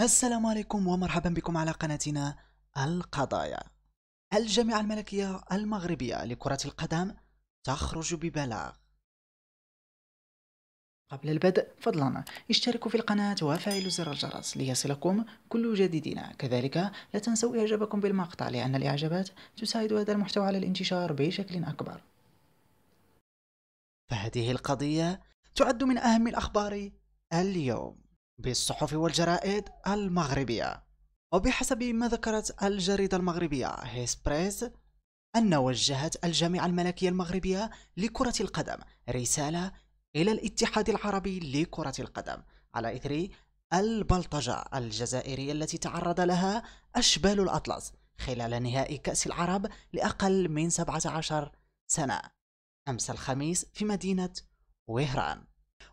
السلام عليكم ومرحبا بكم على قناتنا القضايا الجامعة الملكية المغربية لكرة القدم تخرج ببلاغ قبل البدء فضلا اشتركوا في القناة وفعلوا زر الجرس ليصلكم كل جديدنا كذلك لا تنسوا إعجابكم بالمقطع لأن الإعجابات تساعد هذا المحتوى على الانتشار بشكل أكبر فهذه القضية تعد من أهم الأخبار اليوم بالصحف والجرائد المغربية وبحسب ما ذكرت الجريدة المغربية هيسبريس أن وجهت الجامعة الملكية المغربية لكرة القدم رسالة إلى الاتحاد العربي لكرة القدم على إثر البلطجة الجزائرية التي تعرض لها أشبال الأطلس خلال نهائي كأس العرب لأقل من 17 سنة أمس الخميس في مدينة وهران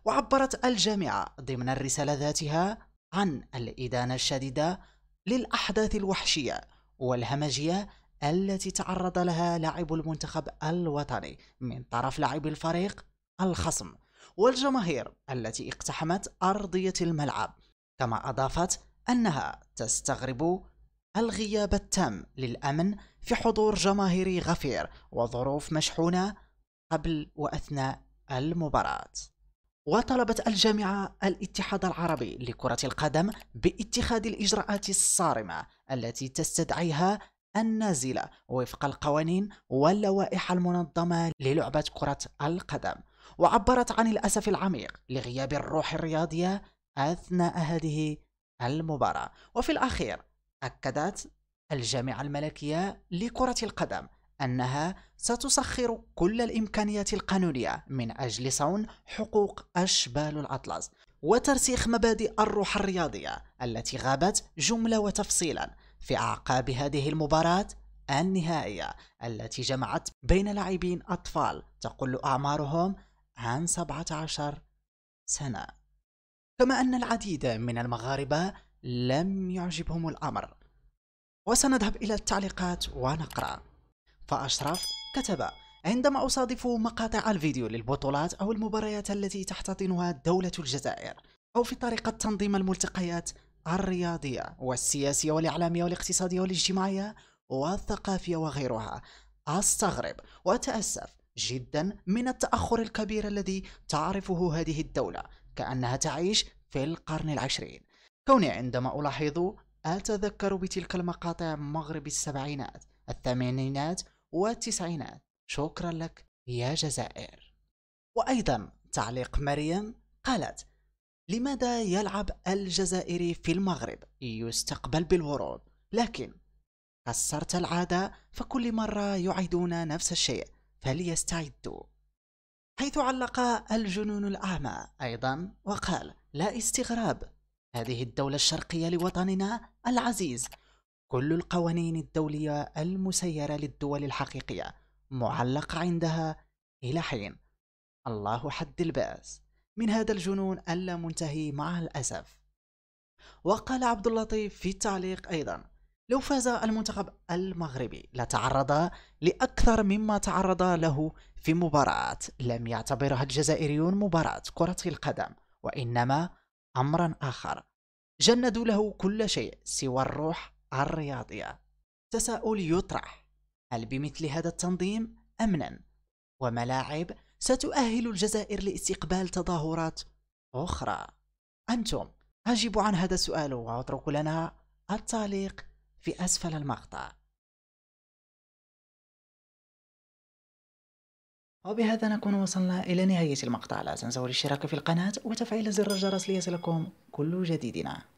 وعبرت الجامعة ضمن الرسالة ذاتها عن الإدانة الشديدة للأحداث الوحشية والهمجية التي تعرض لها لاعب المنتخب الوطني من طرف لاعب الفريق الخصم والجماهير التي اقتحمت أرضية الملعب كما أضافت أنها تستغرب الغياب التام للأمن في حضور جماهيري غفير وظروف مشحونة قبل وأثناء المباراة وطلبت الجامعة الاتحاد العربي لكرة القدم باتخاذ الإجراءات الصارمة التي تستدعيها النازلة وفق القوانين واللوائح المنظمة للعبة كرة القدم وعبرت عن الأسف العميق لغياب الروح الرياضية أثناء هذه المباراة وفي الأخير أكدت الجامعة الملكية لكرة القدم أنها ستسخر كل الإمكانيات القانونية من أجل صون حقوق أشبال الأطلس وترسيخ مبادئ الروح الرياضية التي غابت جملة وتفصيلا في أعقاب هذه المباراة النهائية التي جمعت بين لاعبين أطفال تقل أعمارهم عن 17 سنة كما أن العديد من المغاربة لم يعجبهم الأمر وسنذهب إلى التعليقات ونقرأ فأشرف كتب عندما أصادف مقاطع الفيديو للبطولات أو المباريات التي تحتضنها دولة الجزائر أو في طريقة تنظيم الملتقيات الرياضية والسياسية والإعلامية والاقتصادية والاجتماعية والثقافية وغيرها أستغرب وأتأسف جدا من التأخر الكبير الذي تعرفه هذه الدولة كأنها تعيش في القرن العشرين كوني عندما ألاحظ أتذكر بتلك المقاطع مغرب السبعينات الثمانينات والتسعينات شكرا لك يا جزائر وأيضا تعليق مريم قالت لماذا يلعب الجزائري في المغرب يستقبل بالورود لكن كسرت العادة فكل مرة يعيدون نفس الشيء فليستعدوا حيث علق الجنون الأعمى أيضا وقال لا استغراب هذه الدولة الشرقية لوطننا العزيز كل القوانين الدولية المسيرة للدول الحقيقية معلقة عندها إلى حين الله حد البأس من هذا الجنون اللامنتهي منتهي مع الأسف وقال عبد اللطيف في التعليق أيضا لو فاز المنتخب المغربي لتعرض لأكثر مما تعرض له في مباراة لم يعتبرها الجزائريون مباراة كرة القدم وإنما أمرا آخر جندوا له كل شيء سوى الروح الرياضية تساؤل يطرح هل بمثل هذا التنظيم أمنا وملاعب ستؤهل الجزائر لاستقبال تظاهرات أخرى أنتم أجيبوا عن هذا السؤال واتركوا لنا التعليق في أسفل المقطع وبهذا نكون وصلنا إلى نهاية المقطع لا تنسوا الاشتراك في القناة وتفعيل زر الجرس ليصلكم كل جديدنا